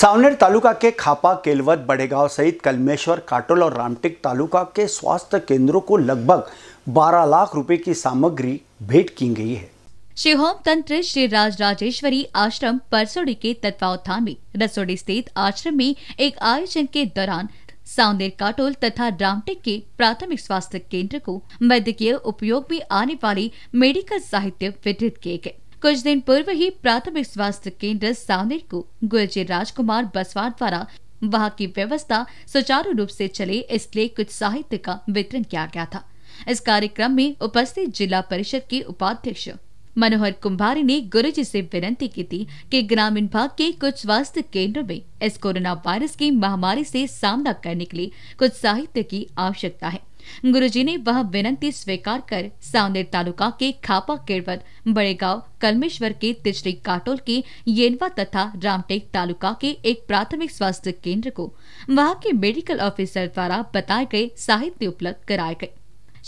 सावनेर तालुका के खापा केलवत बड़ेगांव सहित कलमेश्वर काटोल और रामटेक तालुका के स्वास्थ्य केंद्रों को लगभग 12 लाख रुपए की सामग्री भेंट की गई है श्री होम तंत्र श्री राज राजेश्वरी आश्रम परसोड़ी के तत्वावधान में रसोड़ी स्थित आश्रम में एक आयोजन के दौरान सावनेर काटोल तथा रामटेक के प्राथमिक स्वास्थ्य केंद्र को वैद्यकीय उपयोग में आने वाले मेडिकल साहित्य वितरित किए गए कुछ दिन पूर्व ही प्राथमिक स्वास्थ्य केंद्र सावनेर को गुलजी राजकुमार बसवार द्वारा वहाँ की व्यवस्था सुचारू रूप से चले इसलिए कुछ साहित्य का वितरण किया गया था इस कार्यक्रम में उपस्थित जिला परिषद के उपाध्यक्ष मनोहर कुंभारी ने गुरुजी से विनती की थी कि ग्रामीण भाग के कुछ स्वास्थ्य केंद्रों में इस कोरोना वायरस की महामारी से सामना करने के लिए कुछ साहित्य की आवश्यकता है गुरुजी ने वह विनंती स्वीकार कर सावनेर तालुका के खापा बड़े गांव कलमेश्वर के तिचरी काटोल के येनवा तथा रामटेक तालुका के एक प्राथमिक स्वास्थ्य केंद्र को वहां के मेडिकल ऑफिसर द्वारा बताए गए साहित्य उपलब्ध कराए गए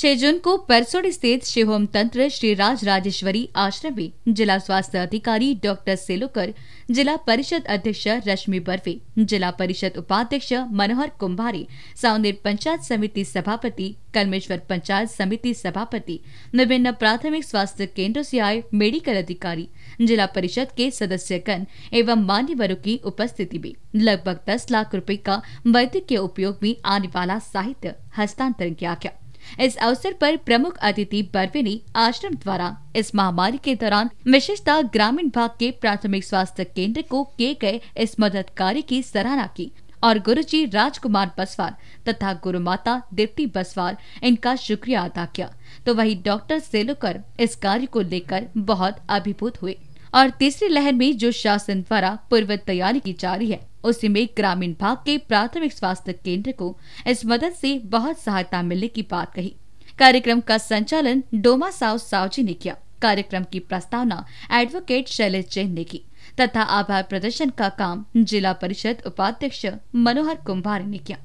शेजुन को परसोड़ स्थित शिवम तंत्र श्री राज राजेश्वरी आश्रम में जिला स्वास्थ्य अधिकारी डॉक्टर सेलोकर जिला परिषद अध्यक्ष रश्मि बर्फे जिला परिषद उपाध्यक्ष मनोहर कुंभारी साउंदेर पंचायत समिति सभापति कर्मेश्वर पंचायत समिति सभापति विभिन्न प्राथमिक स्वास्थ्य केंद्रों से आए मेडिकल अधिकारी जिला परिषद के सदस्यगण एवं मान्यवरों की उपस्थिति में लगभग दस लाख रूपए का वैद्य के उपयोग में आने वाला साहित्य हस्तांतरण किया गया इस अवसर पर प्रमुख अतिथि बर्विनी आश्रम द्वारा इस महामारी के दौरान विशेषता ग्रामीण भाग के प्राथमिक स्वास्थ्य केंद्र को किए गए इस मदद कार्य की सराहना की और गुरुजी राजकुमार बसवार तथा गुरु माता दीप्ति बसवार इनका शुक्रिया अदा किया तो वही डॉक्टर सेलुकर इस कार्य को लेकर बहुत अभिभूत हुए और तीसरी लहर में जो शासन द्वारा पूर्व तैयारी की जा रही है उसी में ग्रामीण भाग के प्राथमिक स्वास्थ्य केंद्र को इस मदद से बहुत सहायता मिलने की बात कही कार्यक्रम का संचालन डोमा साव सावजी ने किया कार्यक्रम की प्रस्तावना एडवोकेट शैलेश जैन ने की तथा आभार प्रदर्शन का काम जिला परिषद उपाध्यक्ष मनोहर कुम्भार ने किया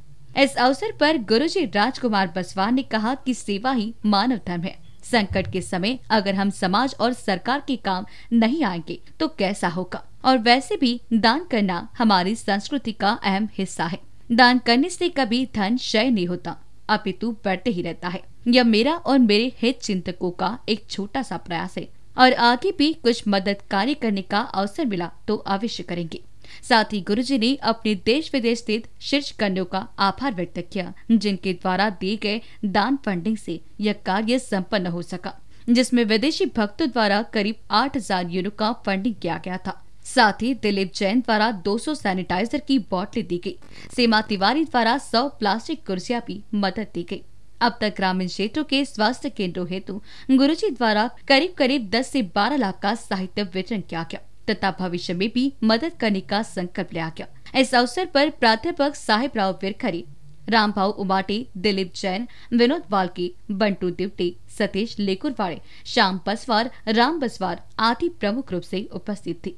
इस अवसर पर गुरुजी राजकुमार बसवान ने कहा कि सेवा ही मानव धर्म है संकट के समय अगर हम समाज और सरकार के काम नहीं आएंगे तो कैसा होगा और वैसे भी दान करना हमारी संस्कृति का अहम हिस्सा है दान करने से कभी धन क्षय नहीं होता अपितु बढ़ते ही रहता है यह मेरा और मेरे हित चिंतकों का एक छोटा सा प्रयास है और आगे भी कुछ मदद कार्य करने का अवसर मिला तो अवश्य करेंगे साथ ही गुरु जी ने अपने देश विदेश स्थित शीर्ष कन्यों का आभार व्यक्त किया जिनके द्वारा दिए गए दान फंडिंग से यह कार्य सम्पन्न हो सका जिसमें विदेशी भक्तों द्वारा करीब 8000 यूनिट का फंडिंग किया गया था साथ ही दिलीप जैन द्वारा 200 सैनिटाइजर की बोतलें दी गई सीमा तिवारी द्वारा 100 प्लास्टिक कुर्सियां भी मदद दी गई अब तक ग्रामीण क्षेत्रों के स्वास्थ्य केंद्रों हेतु गुरुजी द्वारा करीब करीब 10 से 12 लाख का साहित्य वितरण किया गया तथा भविष्य में भी मदद करने का संकल्प लिया गया इस अवसर पर प्राध्यापक साहिब राव विरखरी भाव उमाटे दिलीप जैन विनोद वाल्की बंटू दिवटे सतीश लेकुरवाड़े श्याम बसवार राम बसवार आदि प्रमुख रूप से उपस्थित थे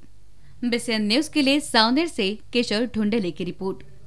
बीसीएन न्यूज के लिए सावनेर से किशोर ढूंढेले की रिपोर्ट